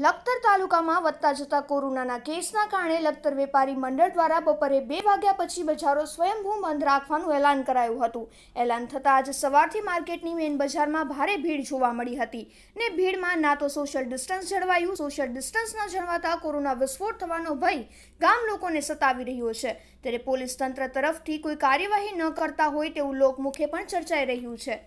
લખતર તાલુકામાં વધતા જતા કોરોનાના કેસના કારણે લખતર વેપારી મંડળ દ્વારા બપોરે બે વાગ્યા પછી બજારો સ્વયંભૂ બંધ રાખવાનું એલાન કરાયું હતું એલાન થતાં આજે સવારથી માર્કેટની મેઇન બજારમાં ભારે ભીડ જોવા મળી હતી ને ભીડમાં ના તો સોશિયલ ડિસ્ટન્સ જળવાયું સોશિયલ ડિસ્ટન્સ ન જળવાતા કોરોના વિસ્ફોટ થવાનો ભય ગામ લોકોને સતાવી રહ્યો છે ત્યારે પોલીસ તંત્ર તરફથી કોઈ કાર્યવાહી ન કરતા હોય તેવું લોકમુખે પણ ચર્ચાઈ રહ્યું છે